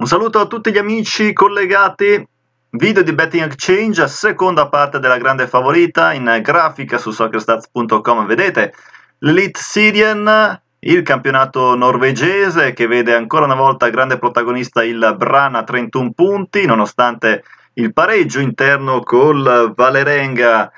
Un saluto a tutti gli amici collegati. Video di Betting Exchange, seconda parte della grande favorita in grafica su soccerstats.com. Vedete l'Elite Syrien, il campionato norvegese che vede ancora una volta grande protagonista il Brana 31 punti, nonostante il pareggio interno col Valerenga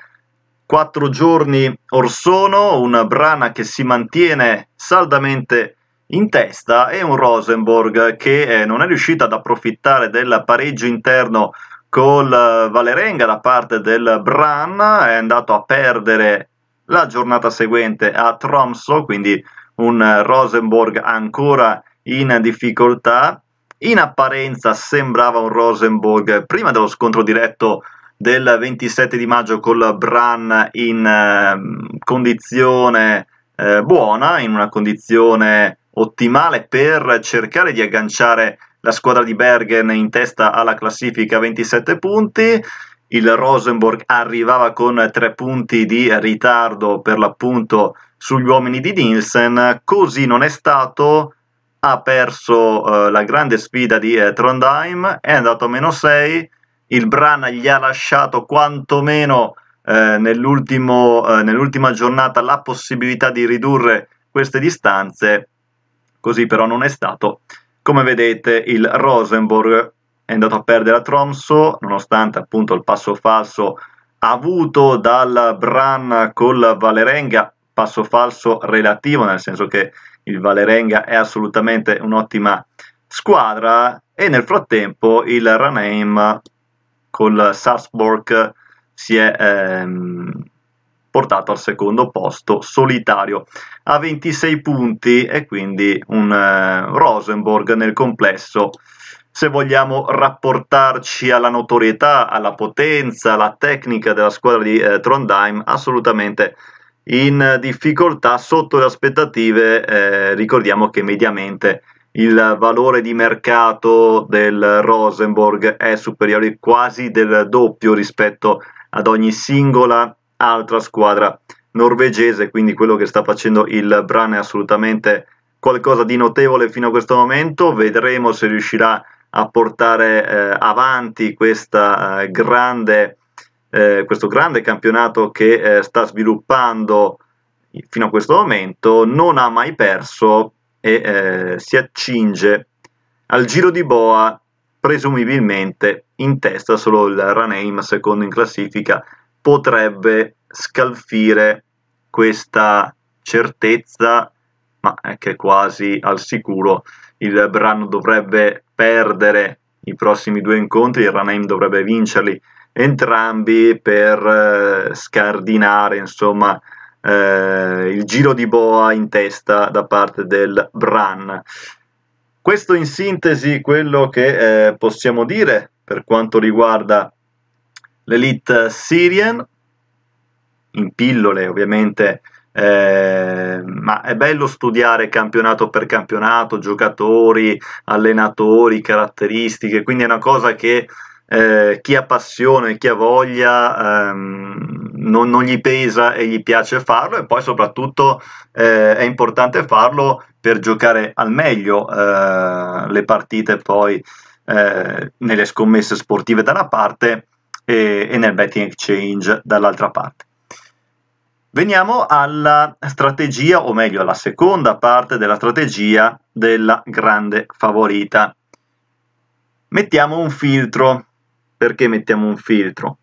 quattro giorni or sono, un Brana che si mantiene saldamente in testa è un Rosenborg che eh, non è riuscito ad approfittare del pareggio interno col eh, Valerenga da parte del Bran, è andato a perdere la giornata seguente a Tromso, quindi un eh, Rosenborg ancora in difficoltà. In apparenza sembrava un Rosenborg prima dello scontro diretto del 27 di maggio col Bran in eh, condizione eh, buona, in una condizione ottimale per cercare di agganciare la squadra di Bergen in testa alla classifica 27 punti. Il Rosenborg arrivava con tre punti di ritardo per l'appunto sugli uomini di Nielsen, così non è stato, ha perso eh, la grande sfida di eh, Trondheim, è andato a meno 6, il Brana gli ha lasciato quantomeno eh, eh, nell'ultima giornata la possibilità di ridurre queste distanze, Così però non è stato. Come vedete il Rosenborg è andato a perdere a Tromso, nonostante appunto il passo falso avuto dal Bran col Valerenga, passo falso relativo, nel senso che il Valerenga è assolutamente un'ottima squadra e nel frattempo il Ranheim col Salzburg si è ehm, portato al secondo posto solitario a 26 punti e quindi un eh, Rosenborg nel complesso se vogliamo rapportarci alla notorietà, alla potenza, alla tecnica della squadra di eh, Trondheim, assolutamente in difficoltà sotto le aspettative. Eh, ricordiamo che mediamente il valore di mercato del Rosenborg è superiore quasi del doppio rispetto ad ogni singola altra squadra norvegese, quindi quello che sta facendo il Brann è assolutamente qualcosa di notevole fino a questo momento, vedremo se riuscirà a portare eh, avanti questa, eh, grande, eh, questo grande campionato che eh, sta sviluppando fino a questo momento, non ha mai perso e eh, si accinge al giro di boa presumibilmente in testa solo il Raneim secondo in classifica potrebbe scalfire questa certezza, ma è che quasi al sicuro il Brann dovrebbe perdere i prossimi due incontri, il Ranaim dovrebbe vincerli entrambi per eh, scardinare insomma eh, il giro di boa in testa da parte del Brann. Questo in sintesi quello che eh, possiamo dire per quanto riguarda l'Elite Syrian, in pillole ovviamente, eh, ma è bello studiare campionato per campionato, giocatori, allenatori, caratteristiche, quindi è una cosa che eh, chi ha passione, chi ha voglia, ehm, non, non, gli pesa e gli piace farlo e poi soprattutto eh, è importante farlo per giocare al meglio eh, le partite poi eh, nelle scommesse sportive da una parte e, e nel betting exchange dall'altra parte. Veniamo alla strategia, o meglio alla seconda parte della strategia della grande favorita. Mettiamo un filtro. Perché mettiamo un filtro?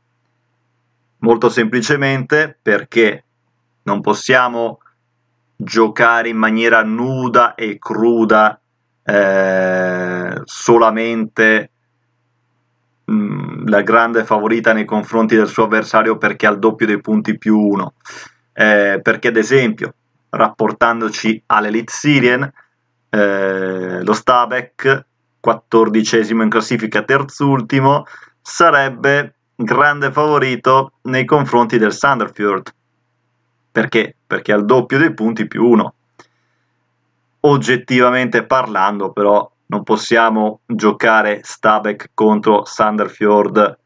Molto semplicemente perché non possiamo giocare in maniera nuda e cruda eh, solamente Mm, la grande favorita nei confronti del suo avversario perché ha il doppio dei punti più uno. Eh, perché ad esempio, rapportandoci all'Elite Syrien, eh, lo Stabek, quattordicesimo in classifica, terzultimo, sarebbe grande favorito nei confronti del Sanderfjord. Perché? Perché ha il doppio dei punti più uno. Oggettivamente parlando, però, non possiamo giocare Stabek contro Sanderfjord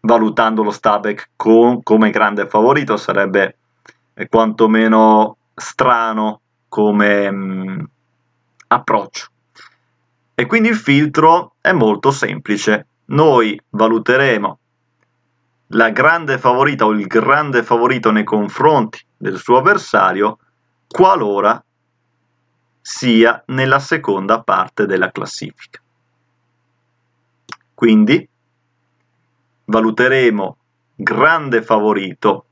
valutando lo Stabek con, come grande favorito, sarebbe eh, quantomeno strano come mh, mm, approccio. E quindi il filtro è molto semplice. Noi valuteremo la grande favorita o il grande favorito nei confronti del suo avversario qualora sia nella seconda parte della classifica. Quindi valuteremo grande favorito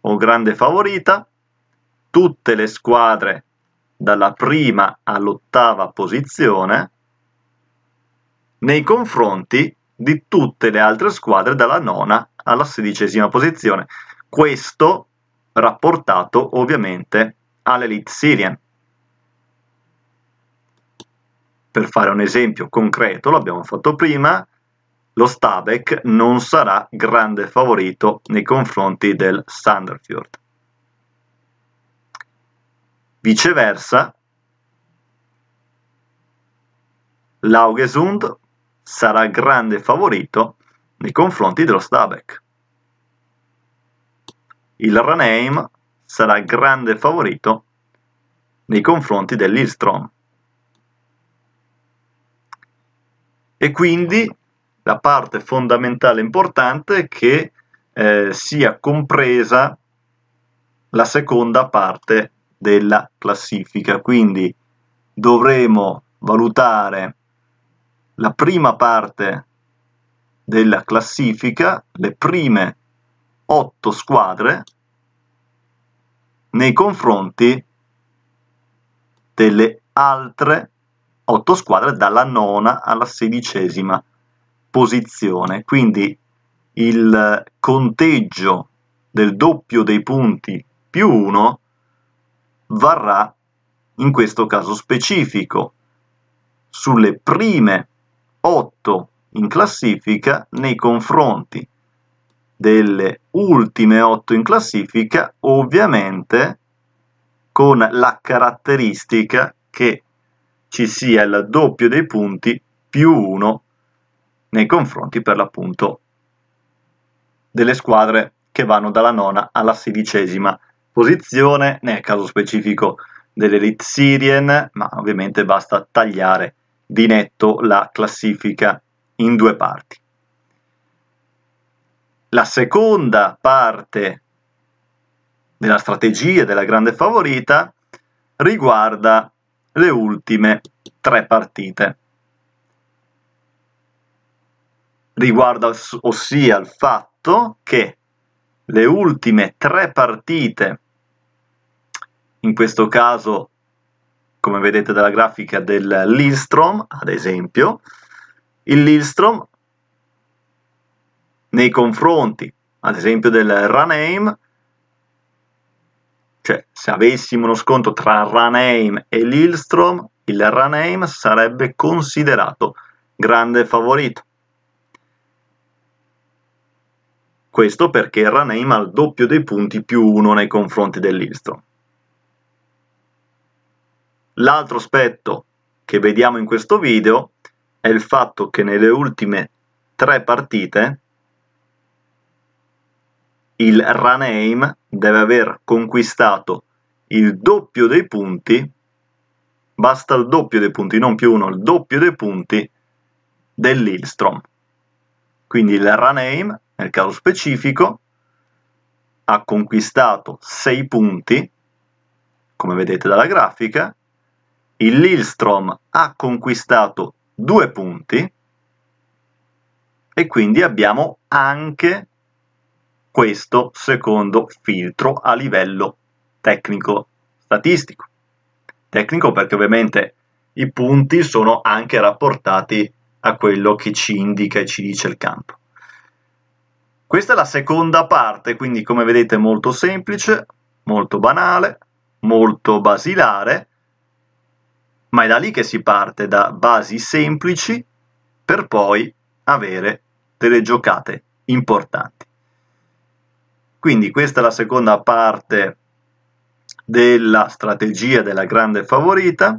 o grande favorita tutte le squadre dalla prima all'ottava posizione nei confronti di tutte le altre squadre dalla nona alla sedicesima posizione. Questo rapportato ovviamente all'Elite Syrian. Per fare un esempio concreto, l'abbiamo fatto prima, lo Stabek non sarà grande favorito nei confronti del Sanderfjord. Viceversa, l'Augesund sarà grande favorito nei confronti dello Stabek. Il Raneim sarà grande favorito nei confronti dell'Ilstrom. e quindi la parte fondamentale importante è che eh, sia compresa la seconda parte della classifica. Quindi dovremo valutare la prima parte della classifica, le prime otto squadre nei confronti delle altre otto squadre dalla nona alla sedicesima posizione. Quindi il conteggio del doppio dei punti più uno varrà in questo caso specifico sulle prime otto in classifica nei confronti delle ultime otto in classifica ovviamente con la caratteristica che ci sia il doppio dei punti più 1 nei confronti per l'appunto delle squadre che vanno dalla nona alla sedicesima posizione, nel caso specifico dell'Elite Syrien, ma ovviamente basta tagliare di netto la classifica in due parti. La seconda parte della strategia della grande favorita riguarda le ultime tre partite. Riguarda ossia il fatto che le ultime tre partite, in questo caso come vedete dalla grafica del Lillstrom, ad esempio, il Lillstrom nei confronti, ad esempio, del Ranheim, cioè, se avessimo uno sconto tra Ranheim e Lillstrom, il Ranheim sarebbe considerato grande favorito. Questo perché il Ranheim ha il doppio dei punti più uno nei confronti dell'Ilstrom. L'altro aspetto che vediamo in questo video è il fatto che nelle ultime tre partite il Raneim deve aver conquistato il doppio dei punti, basta il doppio dei punti, non più uno, il doppio dei punti dell'Ilstrom. Quindi il Raneim, nel caso specifico, ha conquistato 6 punti, come vedete dalla grafica, il Lillstrom ha conquistato 2 punti e quindi abbiamo anche questo secondo filtro a livello tecnico statistico. Tecnico perché ovviamente i punti sono anche rapportati a quello che ci indica e ci dice il campo. Questa è la seconda parte, quindi come vedete molto semplice, molto banale, molto basilare, ma è da lì che si parte, da basi semplici, per poi avere delle giocate importanti. Quindi questa è la seconda parte della strategia della grande favorita.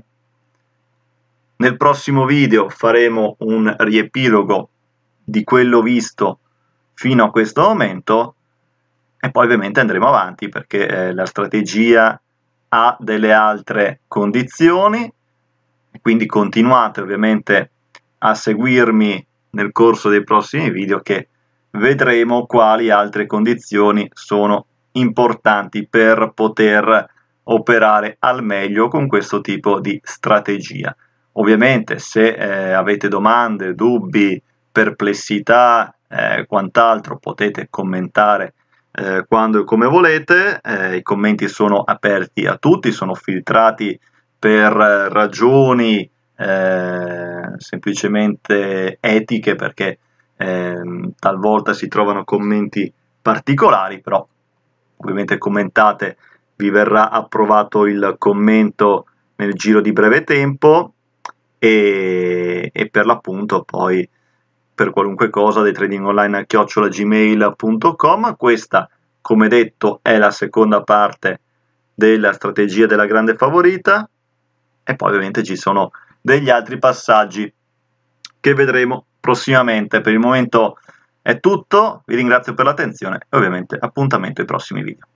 Nel prossimo video faremo un riepilogo di quello visto fino a questo momento e poi ovviamente andremo avanti perché eh, la strategia ha delle altre condizioni quindi continuate ovviamente a seguirmi nel corso dei prossimi video che vedremo quali altre condizioni sono importanti per poter operare al meglio con questo tipo di strategia. Ovviamente se eh, avete domande, dubbi, perplessità, eh, quant'altro potete commentare eh, quando e come volete, eh, i commenti sono aperti a tutti, sono filtrati per ragioni eh, semplicemente etiche perché eh, talvolta si trovano commenti particolari, però ovviamente commentate, vi verrà approvato il commento nel giro di breve tempo e, e per l'appunto poi per qualunque cosa dei trading online a chiocciola questa come detto è la seconda parte della strategia della grande favorita e poi ovviamente ci sono degli altri passaggi che vedremo prossimamente. Per il momento è tutto, vi ringrazio per l'attenzione e ovviamente appuntamento ai prossimi video.